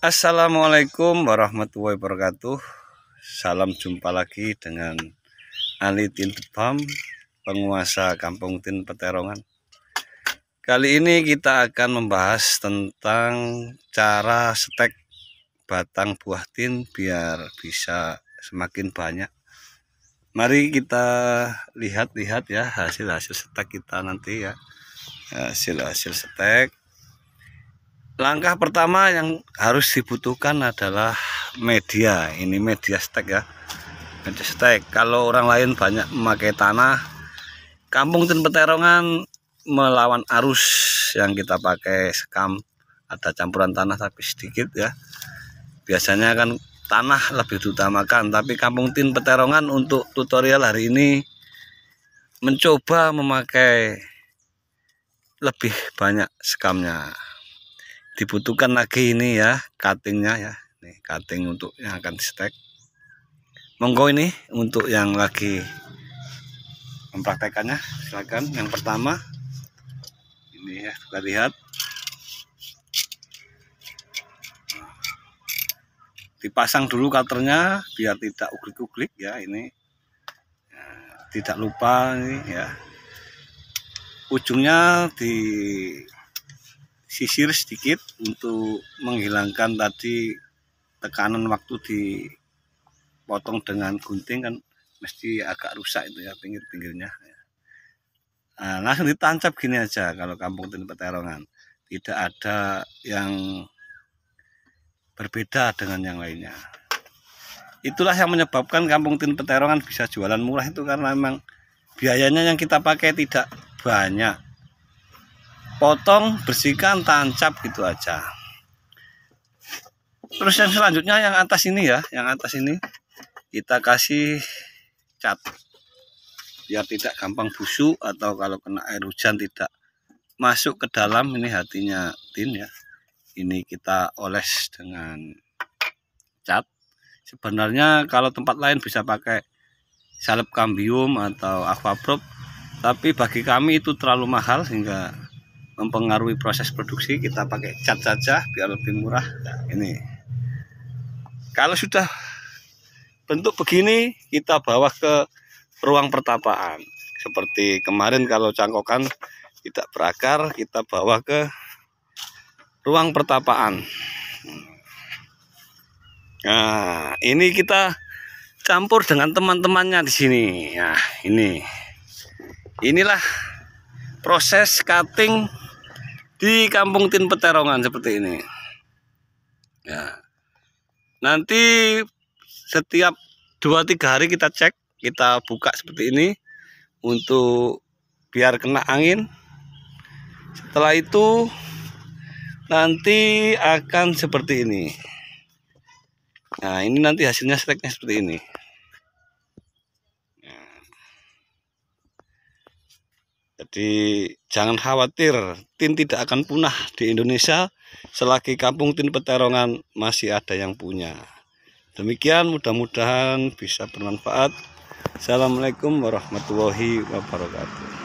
Assalamualaikum warahmatullahi wabarakatuh Salam jumpa lagi dengan Ali Tintepam Penguasa Kampung Tin Peterongan Kali ini kita akan membahas tentang cara stek batang buah tin biar bisa semakin banyak Mari kita lihat-lihat ya hasil-hasil stek kita nanti ya hasil-hasil stek langkah pertama yang harus dibutuhkan adalah media ini media stek ya media stek kalau orang lain banyak memakai tanah kampung dan peterongan melawan arus yang kita pakai sekam ada campuran tanah tapi sedikit ya biasanya kan tanah lebih diutamakan tapi kampung tin peterongan untuk tutorial hari ini mencoba memakai lebih banyak sekamnya dibutuhkan lagi ini ya cuttingnya ya ini cutting untuk yang akan di stek monggo ini untuk yang lagi mempraktekannya silakan yang pertama ini ya kita lihat dipasang dulu cutternya biar tidak uglik-uglik ya ini ya, tidak lupa ini ya ujungnya di sisir sedikit untuk menghilangkan tadi tekanan waktu dipotong dengan gunting kan mesti agak rusak itu ya pinggir-pinggirnya nah, langsung ditancap gini aja kalau kampung teni peterongan tidak ada yang berbeda dengan yang lainnya itulah yang menyebabkan kampung tin peterongan bisa jualan murah itu karena memang biayanya yang kita pakai tidak banyak potong bersihkan tancap gitu aja terus yang selanjutnya yang atas ini ya yang atas ini kita kasih cat biar tidak gampang busuk atau kalau kena air hujan tidak masuk ke dalam ini hatinya tin ya ini kita oles dengan cat sebenarnya kalau tempat lain bisa pakai salep kambium atau aquaprop tapi bagi kami itu terlalu mahal sehingga mempengaruhi proses produksi kita pakai cat saja biar lebih murah ini kalau sudah bentuk begini kita bawa ke ruang pertapaan seperti kemarin kalau cangkokan tidak berakar kita bawa ke ruang pertapaan nah ini kita campur dengan teman-temannya di sini nah ini inilah proses cutting di Kampung Tin Peterongan seperti ini. Ya. Nanti setiap 2-3 hari kita cek, kita buka seperti ini untuk biar kena angin. Setelah itu nanti akan seperti ini. Nah, ini nanti hasilnya seteknya seperti ini. Jadi jangan khawatir, tin tidak akan punah di Indonesia selagi kampung tin peterongan masih ada yang punya. Demikian mudah-mudahan bisa bermanfaat. Assalamualaikum warahmatullahi wabarakatuh.